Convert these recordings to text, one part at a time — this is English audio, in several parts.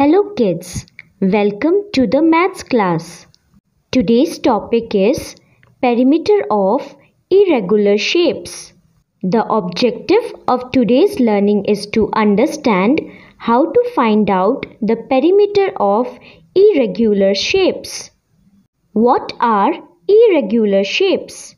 Hello kids, welcome to the maths class. Today's topic is perimeter of irregular shapes. The objective of today's learning is to understand how to find out the perimeter of irregular shapes. What are irregular shapes?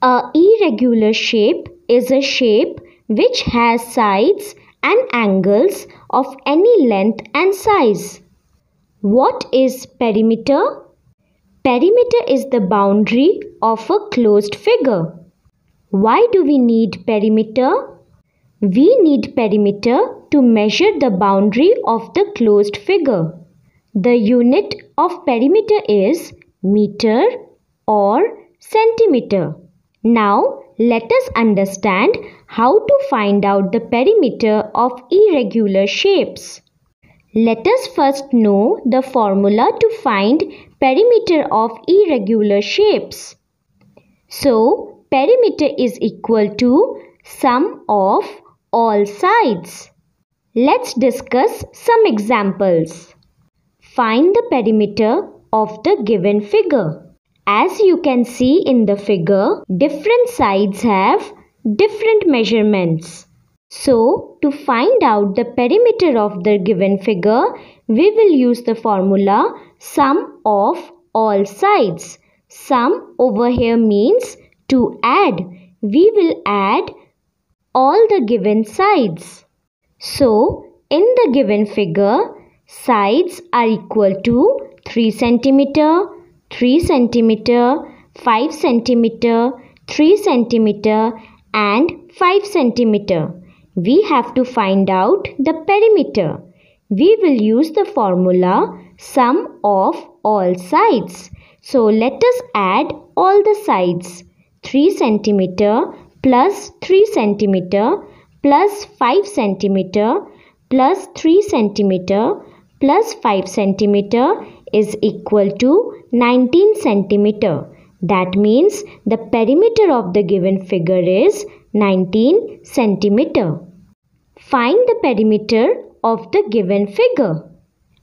A irregular shape is a shape which has sides and angles of any length and size. What is perimeter? Perimeter is the boundary of a closed figure. Why do we need perimeter? We need perimeter to measure the boundary of the closed figure. The unit of perimeter is meter or centimeter. Now let us understand how to find out the perimeter of irregular shapes. Let us first know the formula to find perimeter of irregular shapes. So, perimeter is equal to sum of all sides. Let's discuss some examples. Find the perimeter of the given figure. As you can see in the figure, different sides have different measurements. So, to find out the perimeter of the given figure, we will use the formula sum of all sides. Sum over here means to add. We will add all the given sides. So, in the given figure, sides are equal to 3 centimeter, 3 centimeter, 5 centimeter, 3 centimeter and 5 centimeter. We have to find out the perimeter. We will use the formula sum of all sides. So let us add all the sides. 3 centimeter plus 3 centimeter plus 5 centimeter plus 3 centimeter plus 5 centimeter is equal to 19 centimeter. That means the perimeter of the given figure is 19 centimeter. Find the perimeter of the given figure.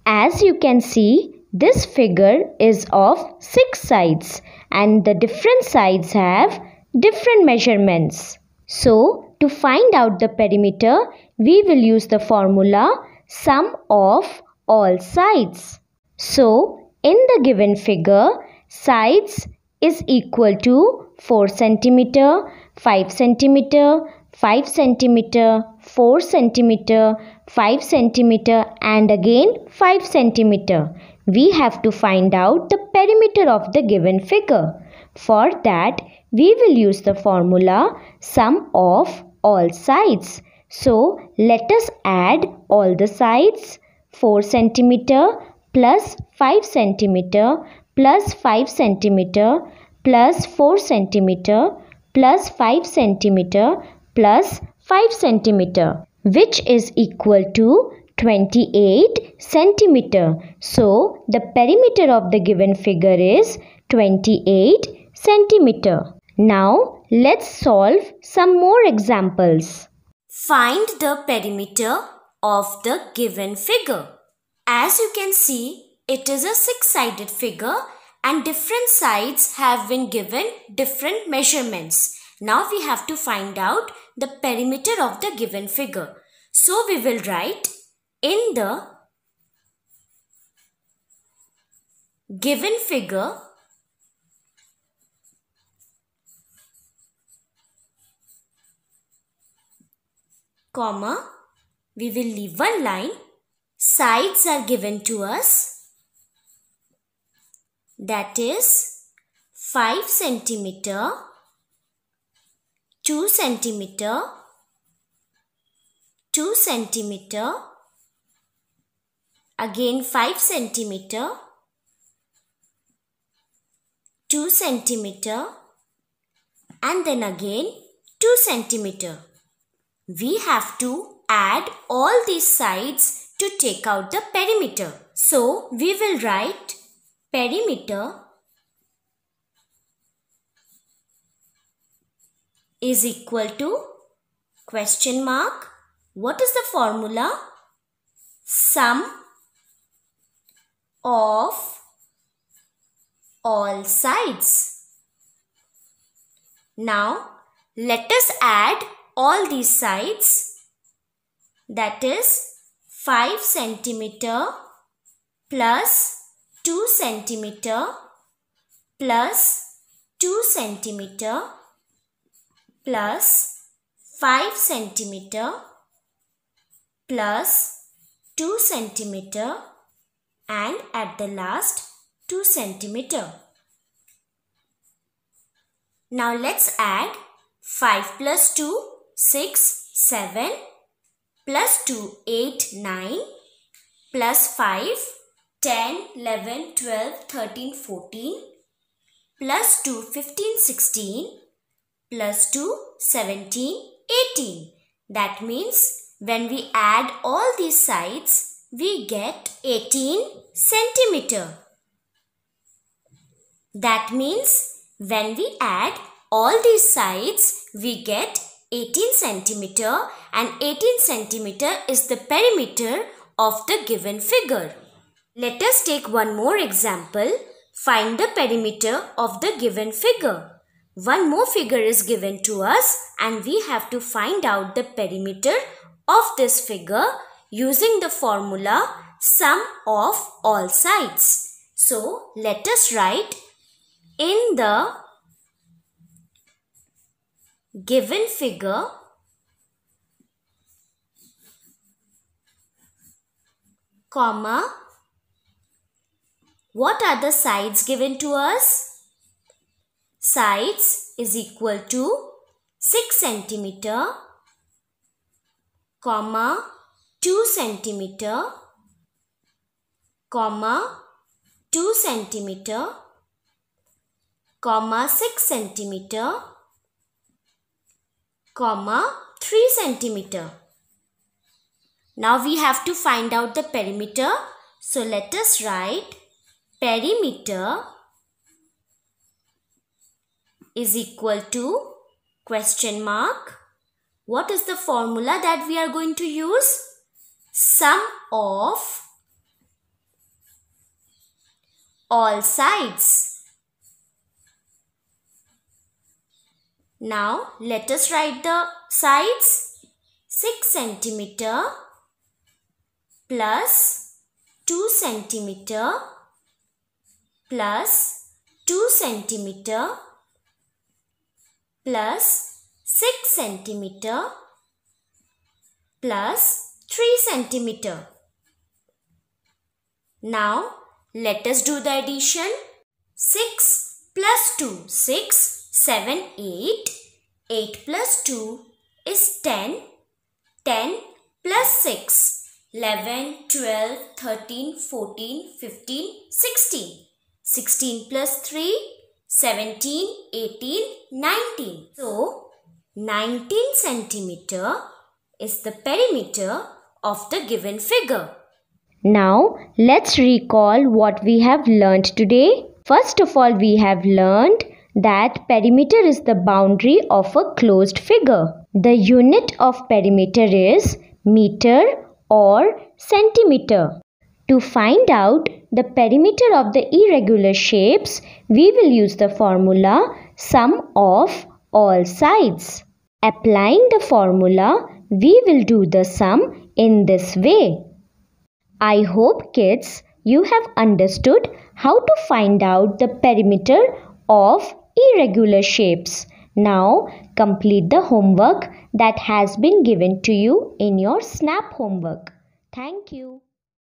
As you can see, this figure is of 6 sides and the different sides have different measurements. So, to find out the perimeter, we will use the formula sum of all sides. So, in the given figure, sides is equal to 4 centimeter, 5 centimeter, 5 centimeter, 4 centimeter, 5 centimeter, and again 5 centimeter. We have to find out the perimeter of the given figure. For that, we will use the formula sum of all sides. So, let us add all the sides 4 centimeter, plus 5 centimeter plus 5 centimeter plus 4 centimeter plus 5 centimeter plus 5 centimeter which is equal to 28 centimeter. So the perimeter of the given figure is 28 centimeter. Now let's solve some more examples. Find the perimeter of the given figure. As you can see, it is a six-sided figure and different sides have been given different measurements. Now we have to find out the perimeter of the given figure. So we will write in the given figure comma we will leave one line sides are given to us that is 5 centimeter, 2 centimeter, 2 centimeter, again 5 centimeter, 2 centimeter, and then again 2 centimeter. We have to add all these sides to take out the perimeter. So we will write perimeter is equal to question mark. What is the formula? Sum of all sides. Now let us add all these sides that is 5 centimeter plus 2 centimeter plus 2 centimeter plus 5 centimeter plus 2 centimeter and at the last 2 centimeter. Now let's add 5 plus 2, 6, 7 plus 2, 8, 9, plus 5, 10, 11, 12, 13, 14, plus 2, 15, 16, plus 2, 17, 18. That means when we add all these sides, we get 18 centimeter. That means when we add all these sides, we get 18 centimeter and 18 centimeter is the perimeter of the given figure. Let us take one more example. Find the perimeter of the given figure. One more figure is given to us and we have to find out the perimeter of this figure using the formula sum of all sides. So let us write in the given figure comma what are the sides given to us sides is equal to 6 centimeter comma 2 centimeter comma 2 centimeter comma 6 centimeter comma 3 centimeter. Now we have to find out the perimeter. So let us write perimeter is equal to question mark. What is the formula that we are going to use? Sum of all sides. Now let us write the sides 6 centimeter plus 2 centimeter plus 2 centimeter plus 6 centimeter plus 3 centimeter. Now let us do the addition 6 plus 2 6 7, 8. 8 plus 2 is 10. 10 plus 6. 11, 12, 13, 14, 15, 16. 16 plus 3, 17, 18, 19. So, 19 centimeter is the perimeter of the given figure. Now, let's recall what we have learned today. First of all, we have learned that perimeter is the boundary of a closed figure. The unit of perimeter is meter or centimeter. To find out the perimeter of the irregular shapes, we will use the formula sum of all sides. Applying the formula, we will do the sum in this way. I hope kids, you have understood how to find out the perimeter of irregular shapes. Now complete the homework that has been given to you in your SNAP homework. Thank you.